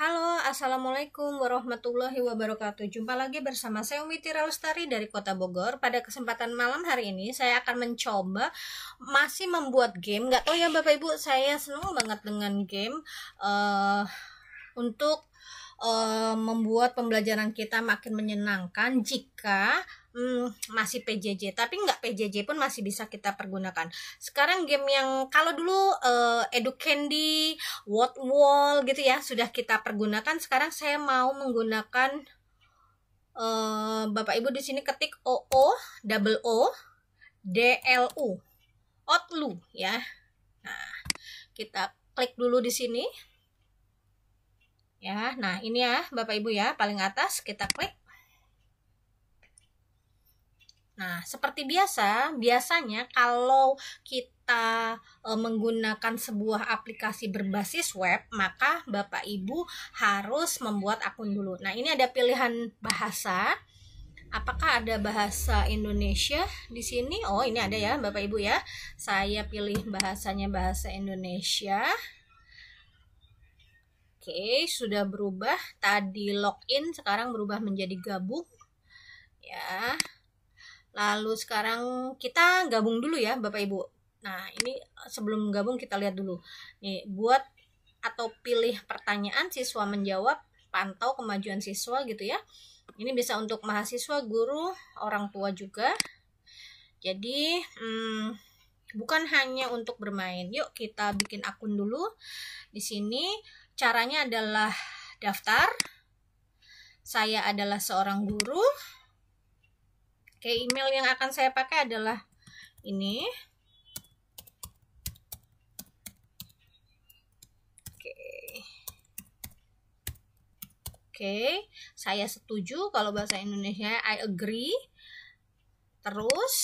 Halo, Assalamualaikum warahmatullahi wabarakatuh. Jumpa lagi bersama saya Witi Raustari dari Kota Bogor. Pada kesempatan malam hari ini, saya akan mencoba masih membuat game. Gak tahu ya Bapak Ibu, saya senang banget dengan game uh, untuk uh, membuat pembelajaran kita makin menyenangkan jika um, masih PJJ tapi nggak PJJ pun masih bisa kita pergunakan sekarang game yang kalau dulu uh, Edu Candy, What Wall gitu ya sudah kita pergunakan sekarang saya mau menggunakan uh, Bapak Ibu di sini ketik O O double O D L U Outlu ya nah kita klik dulu di sini ya nah ini ya Bapak Ibu ya paling atas kita klik Nah, seperti biasa, biasanya kalau kita e, menggunakan sebuah aplikasi berbasis web, maka Bapak Ibu harus membuat akun dulu. Nah, ini ada pilihan bahasa. Apakah ada bahasa Indonesia di sini? Oh, ini ada ya, Bapak Ibu ya. Saya pilih bahasanya bahasa Indonesia. Oke, sudah berubah. Tadi login, sekarang berubah menjadi gabung. Ya. Lalu sekarang kita gabung dulu ya Bapak Ibu. Nah ini eh, sebelum gabung kita lihat dulu. Nih buat atau pilih pertanyaan siswa menjawab pantau kemajuan siswa gitu ya. Ini bisa untuk mahasiswa, guru, orang tua juga. Jadi hmm, bukan hanya untuk bermain. Yuk kita bikin akun dulu. Di sini caranya adalah daftar. Saya adalah seorang guru Oke, email yang akan saya pakai adalah ini. Oke. Oke, saya setuju kalau bahasa Indonesia I agree. Terus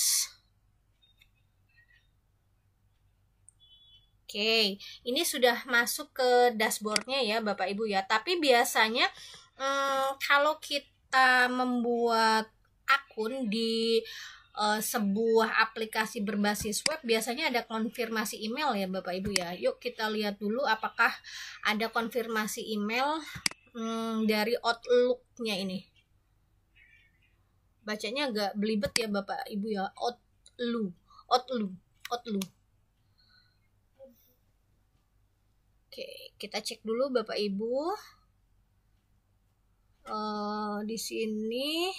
Oke, ini sudah masuk ke dashboardnya ya Bapak Ibu ya. Tapi biasanya hmm, kalau kita membuat akun di uh, sebuah aplikasi berbasis web biasanya ada konfirmasi email ya Bapak Ibu ya. Yuk kita lihat dulu apakah ada konfirmasi email hmm, dari Outlook-nya ini. Bacanya agak belibet ya Bapak Ibu ya. Outlook, Outlook, Outlook. Oke, kita cek dulu Bapak Ibu. Uh, di sini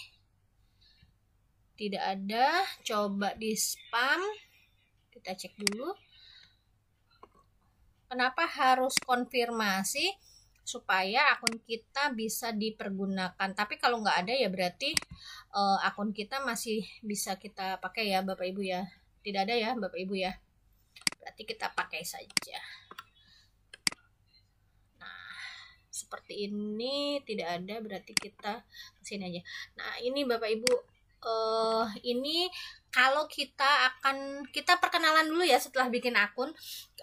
tidak ada coba di spam kita cek dulu kenapa harus konfirmasi supaya akun kita bisa dipergunakan tapi kalau nggak ada ya berarti uh, akun kita masih bisa kita pakai ya bapak ibu ya tidak ada ya bapak ibu ya berarti kita pakai saja nah, seperti ini tidak ada berarti kita kesini aja nah ini bapak ibu uh, ini kalau kita akan kita perkenalan dulu ya setelah bikin akun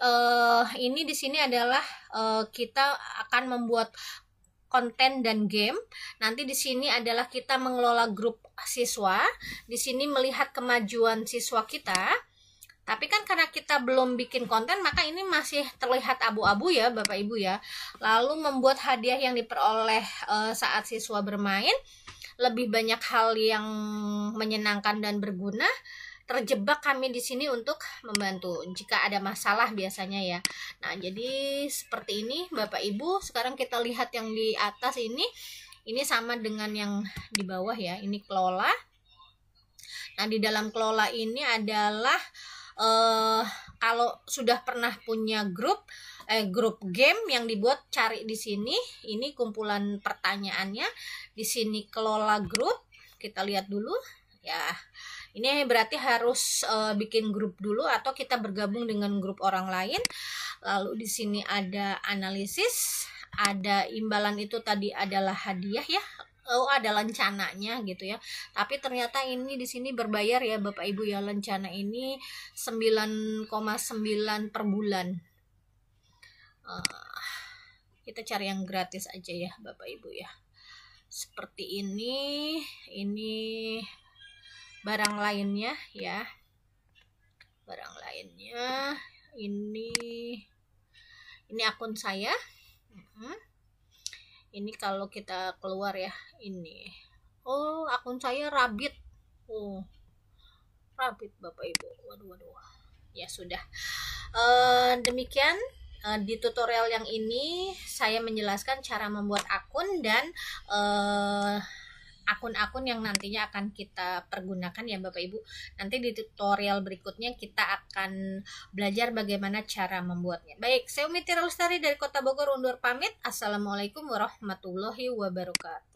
uh, ini di sini adalah uh, kita akan membuat konten dan game. Nanti di sini adalah kita mengelola grup siswa. Di sini melihat kemajuan siswa kita. Tapi kan karena kita belum bikin konten, maka ini masih terlihat abu-abu ya, Bapak Ibu ya. Lalu membuat hadiah yang diperoleh uh, saat siswa bermain lebih banyak hal yang menyenangkan dan berguna terjebak kami di sini untuk membantu jika ada masalah biasanya ya. Nah, jadi seperti ini Bapak Ibu, sekarang kita lihat yang di atas ini. Ini sama dengan yang di bawah ya, ini kelola. Nah, di dalam kelola ini adalah uh, kalau sudah pernah punya grup eh grup game yang dibuat cari di sini ini kumpulan pertanyaannya di sini kelola grup kita lihat dulu ya ini berarti harus uh, bikin grup dulu atau kita bergabung dengan grup orang lain lalu di sini ada analisis ada imbalan itu tadi adalah hadiah ya oh ada lencananya gitu ya tapi ternyata ini di sini berbayar ya bapak ibu ya lencana ini 9,9 per bulan uh, kita cari yang gratis aja ya bapak ibu ya seperti ini ini barang lainnya ya barang lainnya ini ini akun saya uh -huh ini kalau kita keluar ya ini oh akun saya rabbit oh rabbit bapak ibu waduh waduh ya sudah uh, demikian uh, di tutorial yang ini saya menjelaskan cara membuat akun dan uh, akun-akun yang nantinya akan kita pergunakan ya Bapak Ibu. Nanti di tutorial berikutnya kita akan belajar bagaimana cara membuatnya. Baik, saya Umi Tira Lestari dari Kota Bogor undur pamit. Assalamualaikum warahmatullahi wabarakatuh.